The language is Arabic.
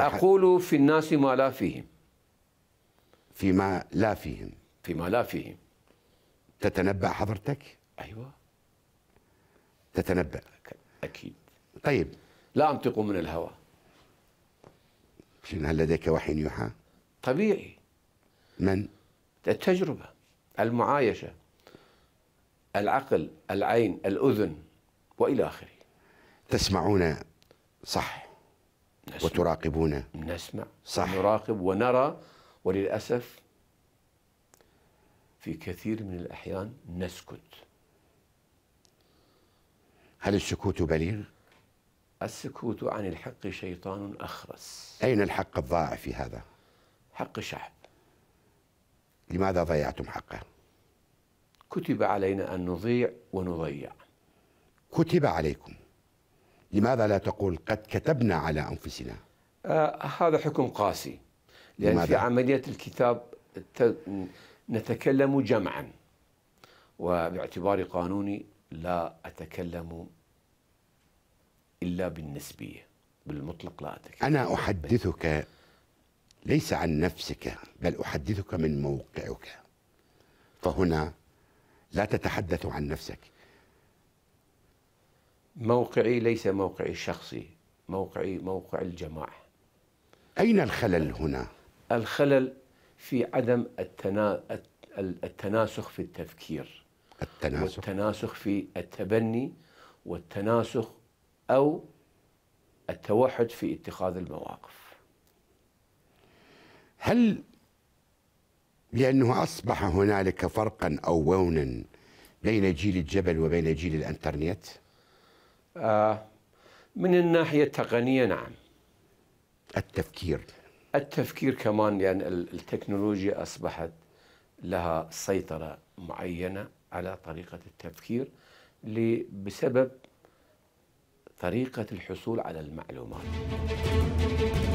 أقول في الناس ما لا فيهم فيما لا فيهم فيما لا فيهم تتنبأ حضرتك؟ أيوة تتنبأ أكيد طيب لا أنطق من الهوى هل لديك وحي يوحى؟ طبيعي من؟ التجربة المعايشة العقل العين الأذن وإلى آخره تسمعون صح وتراقبون نسمع صح نراقب ونرى وللأسف في كثير من الأحيان نسكت هل السكوت بليغ؟ السكوت عن الحق شيطان أخرس أين الحق الضائع في هذا؟ حق الشعب لماذا ضيعتم حقه؟ كتب علينا أن نضيع ونضيع كتب عليكم لماذا لا تقول قد كتبنا على أنفسنا آه هذا حكم قاسي لأن لماذا؟ في عملية الكتاب نتكلم جمعا وباعتباري قانوني لا أتكلم إلا بالنسبية بالمطلق لا أتكلم أنا أحدثك ليس عن نفسك بل أحدثك من موقعك فهنا لا تتحدث عن نفسك موقعي ليس موقعي الشخصي موقعي موقع الجماعة أين الخلل هنا؟ الخلل في عدم التنا... التناسخ في التفكير التناسخ والتناسخ في التبني والتناسخ أو التوحد في اتخاذ المواقف هل لأنه أصبح هنالك فرقا أو وونا بين جيل الجبل وبين جيل الأنترنت؟ آه، من الناحية التقنية نعم التفكير التفكير كمان يعني التكنولوجيا أصبحت لها سيطرة معينة على طريقة التفكير بسبب طريقة الحصول على المعلومات